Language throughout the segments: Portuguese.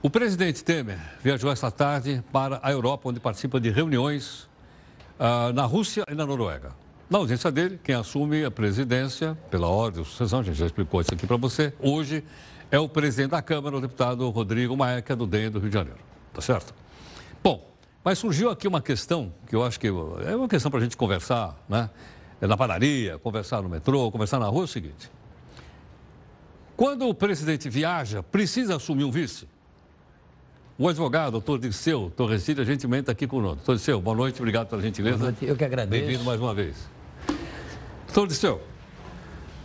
O presidente Temer viajou esta tarde para a Europa, onde participa de reuniões uh, na Rússia e na Noruega. Na ausência dele, quem assume a presidência, pela ordem sucessão, a gente já explicou isso aqui para você, hoje é o presidente da Câmara, o deputado Rodrigo Maeca, é do DEM do Rio de Janeiro. Tá certo? Bom, mas surgiu aqui uma questão que eu acho que é uma questão para a gente conversar, né? É na padaria, conversar no metrô, conversar na rua, é o seguinte. Quando o presidente viaja, precisa assumir um vice? O advogado, doutor Dirceu Torrecilha, gentilmente aqui conosco. Doutor Dirceu, boa noite, obrigado pela gentileza. Boa noite, eu que agradeço. Bem-vindo mais uma vez. Doutor Dirceu,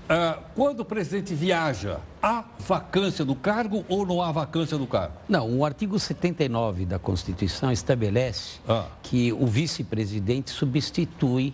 uh, quando o presidente viaja, há vacância do cargo ou não há vacância do cargo? Não, o artigo 79 da Constituição estabelece ah. que o vice-presidente substitui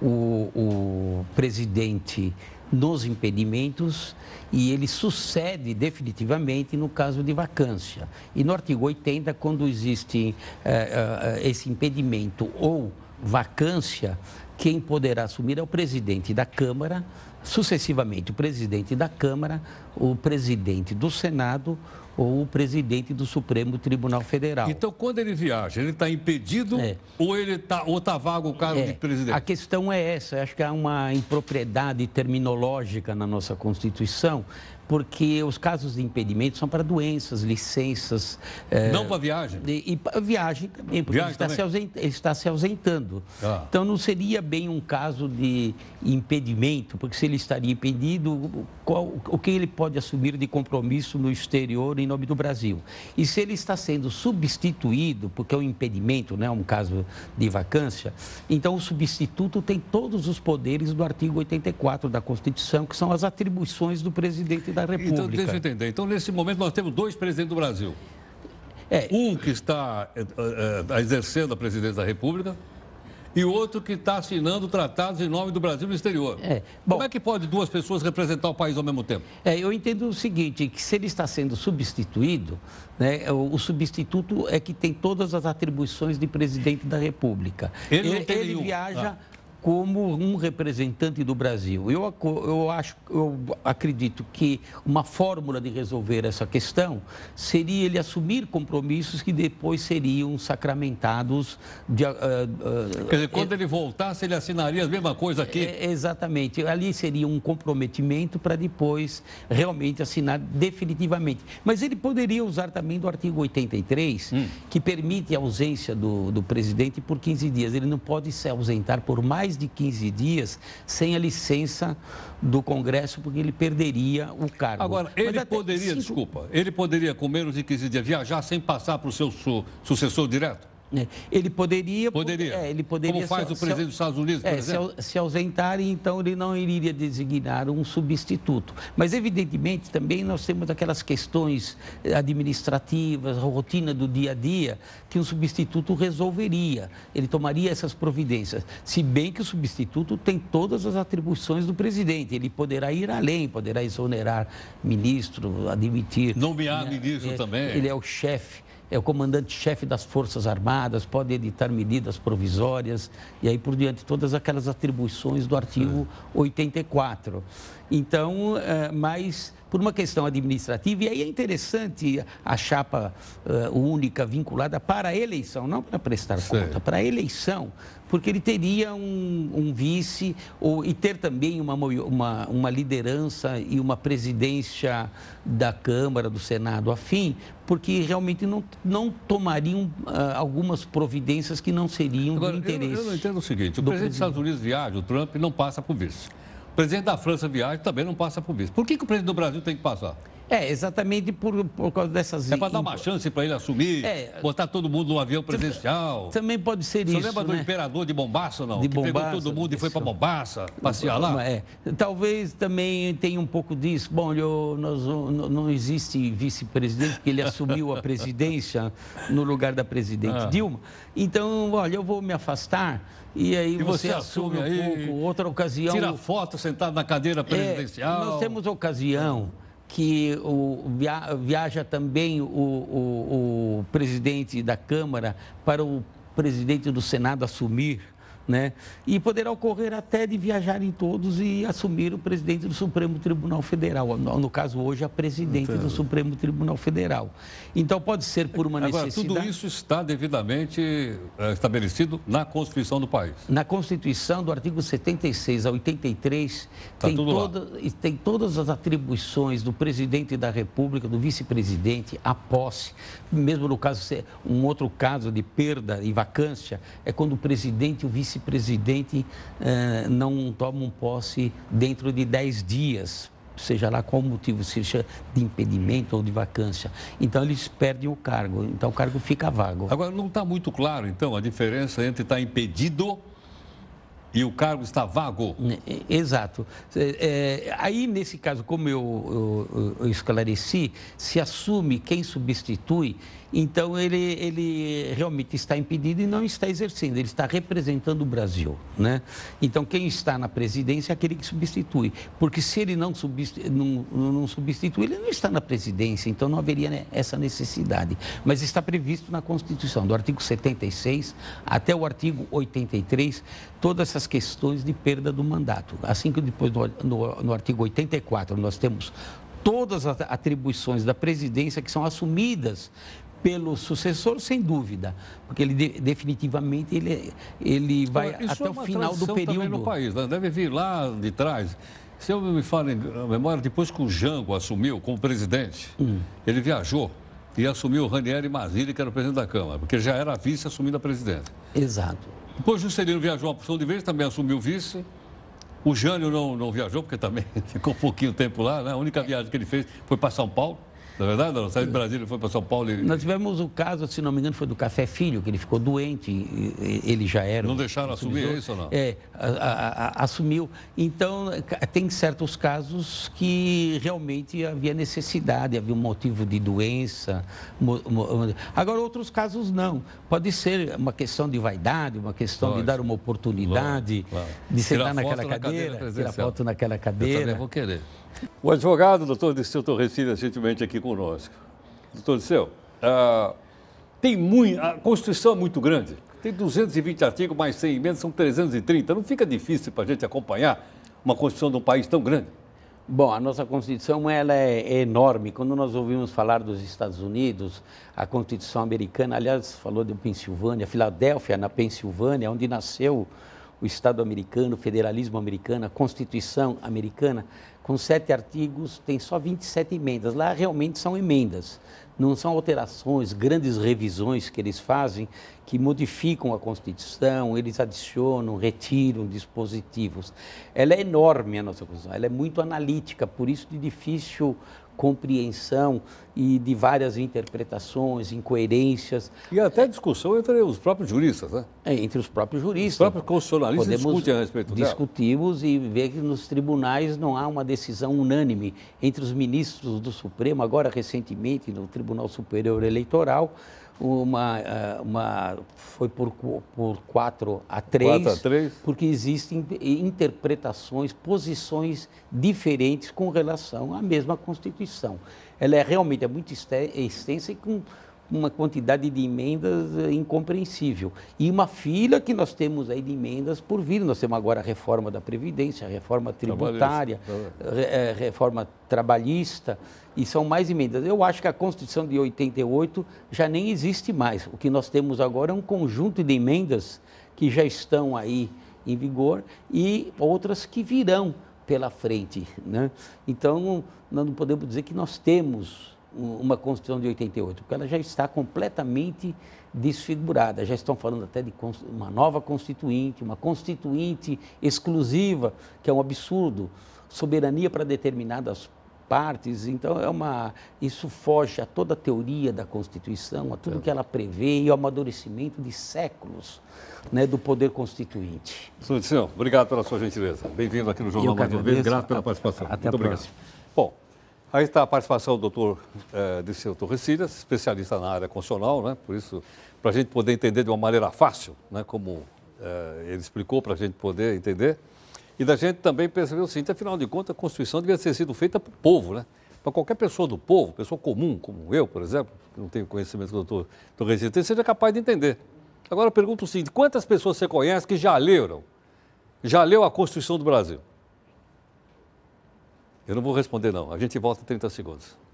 o, o presidente nos impedimentos e ele sucede definitivamente no caso de vacância. E no artigo 80, quando existe eh, eh, esse impedimento ou vacância, quem poderá assumir é o presidente da Câmara, sucessivamente o presidente da Câmara, o presidente do Senado, ou o presidente do Supremo Tribunal Federal. Então, quando ele viaja, ele está impedido é. ou ele está tá vago o cargo é. de presidente? A questão é essa. Acho que há uma impropriedade terminológica na nossa Constituição, porque os casos de impedimento são para doenças, licenças. É, não é, para viagem? E, e, viagem também, porque viagem ele, está Ausent, ele, está Se ausentando. Ah. Então não seria bem um caso de impedimento, porque se ele estaria impedido, qual, o que ele pode assumir de compromisso no exterior e nome do Brasil. E se ele está sendo substituído, porque é um impedimento, né, um caso de vacância, então o substituto tem todos os poderes do artigo 84 da Constituição, que são as atribuições do presidente da então, República. Então, deixa eu entender. Então, nesse momento, nós temos dois presidentes do Brasil. É. Um que está eh, eh, eh, exercendo a presidência da República e outro que está assinando tratados em nome do Brasil no exterior. É, bom, Como é que pode duas pessoas representar o país ao mesmo tempo? É, eu entendo o seguinte, que se ele está sendo substituído, né, o, o, substituto é que tem todas as atribuições de presidente da República. Ele, ele, ele viaja... Ah como um representante do Brasil. Eu, eu, acho, eu acredito que uma fórmula de resolver essa questão seria ele assumir compromissos que depois seriam sacramentados. De, uh, uh, Quer dizer, quando é, ele voltasse, ele assinaria a mesma coisa aqui? É, exatamente. Ali seria um comprometimento para depois realmente assinar definitivamente. Mas ele poderia usar também do artigo 83, hum. que permite a ausência do, do presidente por 15 dias. Ele não pode se ausentar por mais mais de 15 dias sem a licença do Congresso, porque ele perderia o cargo. Agora, ele poderia, cinco... desculpa, ele poderia, com menos de 15 dias, viajar sem passar para o seu su sucessor direto? Né? Ele poderia. Poderia. É, ele poderia Como faz se, o presidente se, dos Estados Unidos, é, por exemplo? Se, se ausentar, então ele não iria designar um substituto. Mas, evidentemente, também nós temos aquelas questões eh, administrativas, a rotina do dia a dia, que um substituto resolveria. Ele tomaria essas providências. Se bem que o substituto tem todas as atribuições do presidente. Ele poderá ir além, poderá exonerar ministro, admitir. Nomear né, ministro é, também. Ele é o chefe é o comandante-chefe das Forças Armadas, pode editar medidas provisórias e aí por diante, todas aquelas atribuições do artigo 84. Então, eh, mas por uma questão administrativa. E aí é interessante a chapa uh, única vinculada para a eleição, não para prestar conta, para a eleição, porque ele teria um, um vice ou, e ter também uma, uma, uma liderança e uma presidência da Câmara, do Senado, afim, porque realmente não, não tomariam uh, algumas providências que não seriam Agora, de interesse. Eu, eu entendo o seguinte: o presidente, presidente dos Estados Unidos viaja, o Trump não passa por vice presidente da França viaja também não passa por isso. Por que, que o presidente do Brasil tem que passar? É, exatamente por, por causa dessas... É para dar uma chance para ele assumir, é, botar todo mundo no avião presidencial. Também pode ser Você isso, Você lembra né? do imperador de Bombaça, não? De que Bombaça, pegou todo mundo isso. e foi para Bombaça, passear lá? É. Talvez também tenha um pouco disso. Bom, eu, nós, não existe vice-presidente, porque ele assumiu a presidência no lugar da presidente ah. Dilma. Então, olha, eu vou me afastar e aí e você, você, assume, assume um aí, pouco. Outra ocasião... Tira foto sentado na cadeira é, presidencial. É, nós temos ocasião que o, via, viaja também o, o, o presidente da Câmara para o presidente do Senado assumir né? E poderá ocorrer até de viajarem todos e assumir o presidente do Supremo Tribunal Federal, no, no caso hoje a presidente Entendo. do Supremo Tribunal Federal. Então pode ser por uma Agora, necessidade. Tudo isso está devidamente eh, estabelecido na Constituição do país. Na Constituição, do artigo 76 a 83, tá tem, toda, tem todas as atribuições do presidente da República, do vice-presidente, a posse. Mesmo no caso, um outro caso de perda e vacância, é quando o presidente e o vice presidente eh, não tomam posse dentro de 10 dias, seja lá qual motivo, seja de impedimento ou de vacância. Então eles perdem o cargo, então o cargo fica vago. Agora, não está muito claro, então, a diferença entre estar tá impedido e o cargo está vago. Né, exato. É, é, aí, nesse caso, como eu, eu, eu, esclareci, se assume quem substitui, então ele, ele realmente está impedido e não está exercendo, ele está representando o Brasil. Né? Então, quem está na presidência é aquele que substitui. Porque se ele não, substitu, não, não substitui, ele não está na presidência, então não haveria né, essa necessidade. Mas está previsto na Constituição, do artigo 76 até o artigo 83 todas essas questões de perda do mandato. Assim que depois, no, no, no artigo 84, nós temos todas as atribuições da presidência que são assumidas pelo sucessor, sem dúvida, porque ele definitivamente ele, ele vai Isso é até é o final do período. no país, né? deve vir lá de trás. Se eu me falo em memória, depois que o Jango assumiu como presidente, hum. ele viajou e assumiu Ranieri Mazzilli, que era o presidente da Câmara, porque já era vice assumindo a presidência. Exato. Depois Juscelino viajou uma porção de vez, também assumiu vice. O Jânio não, não viajou, porque também ficou pouquinho tempo lá, né? A única é. viagem que ele fez foi para São Paulo. Na é verdade, não. Saiu de Brasília, foi para São Paulo e... Nós tivemos o caso, se não me engano, foi do Café Filho, que ele ficou doente, ele já era... Não deixaram assumir isso ou não? É, a, a, a, assumiu. Então, tem certos casos que realmente havia necessidade, havia um motivo de doença. Agora, outros casos não. Pode ser uma questão de vaidade, uma questão Lógico. de dar uma oportunidade, Lógico, de sentar naquela cadeira, na cadeira tirar foto naquela cadeira. Eu também vou querer. O advogado, doutor Disseu Torresina, recentemente é aqui conosco. Doutor Disseu, uh, ah, tem muito, a Constituição é muito grande, tem 220 artigos, mais 100 emendas, são 330. Não fica difícil para a gente acompanhar uma Constituição de um país tão grande? Bom, a nossa Constituição ela é, enorme. Quando nós ouvimos falar dos Estados Unidos, a Constituição americana, aliás, falou de Pensilvânia, Filadélfia, na Pensilvânia, onde nasceu o Estado americano, o federalismo americano, a Constituição americana, com sete artigos, tem só 27 emendas. Lá realmente são emendas, não são alterações, grandes revisões que eles fazem, que modificam a Constituição, eles adicionam, retiram dispositivos. Ela é enorme a nossa Constituição, ela é muito analítica, por isso de difícil compreensão e de várias interpretações, incoerências. E até discussão entre os próprios juristas, né? É, entre os próprios juristas. Os próprios constitucionalistas Podemos discutem a respeito dela. Discutimos e ver que nos tribunais não há uma decisão unânime entre os ministros do Supremo, agora recentemente no Tribunal Superior Eleitoral, uma, eh, uma foi por, por 4 a 3, 4 a 3, porque existem interpretações, posições diferentes com relação à mesma Constituição. Ela é realmente é muito extensa e com uma quantidade de emendas eh, incompreensível. E uma fila que nós temos aí de emendas por vir. Nós temos agora a reforma da Previdência, a reforma tributária, a eh, reforma trabalhista, e são mais emendas. Eu acho que a Constituição de 88 já nem existe mais. O que nós temos agora é um conjunto de emendas que já estão aí em vigor e outras que virão pela frente. Né? Então, nós não podemos dizer que nós temos uma Constituição de 88, porque ela já está completamente desfigurada. Já estão falando até de uma nova Constituinte, uma Constituinte exclusiva, que é um absurdo, soberania para determinadas partes. Então é uma isso foge a toda a teoria da Constituição, a tudo que ela prevê e ao amadurecimento de séculos, né, do poder constituinte. Senhor, obrigado pela sua gentileza. Bem-vindo aqui no Jornal mais uma vez. Grato pela participação. Até Muito a obrigado. próxima. Bom, Aí está a participação do doutor é, eh, Dirceu Torrecilhas, especialista na área constitucional, né? por isso, para a gente poder entender de uma maneira fácil, né? como é, ele explicou, para a gente poder entender. E da gente também perceber o seguinte, afinal de contas, a Constituição devia ter sido feita para o povo, né? para qualquer pessoa do povo, pessoa comum, como eu, por exemplo, que não tenho conhecimento do doutor Torrecilhas, seja capaz de entender. Agora eu pergunto o seguinte, quantas pessoas você conhece que já leram, já leu a Constituição do Brasil? Eu não vou responder, não. A gente volta em 30 segundos.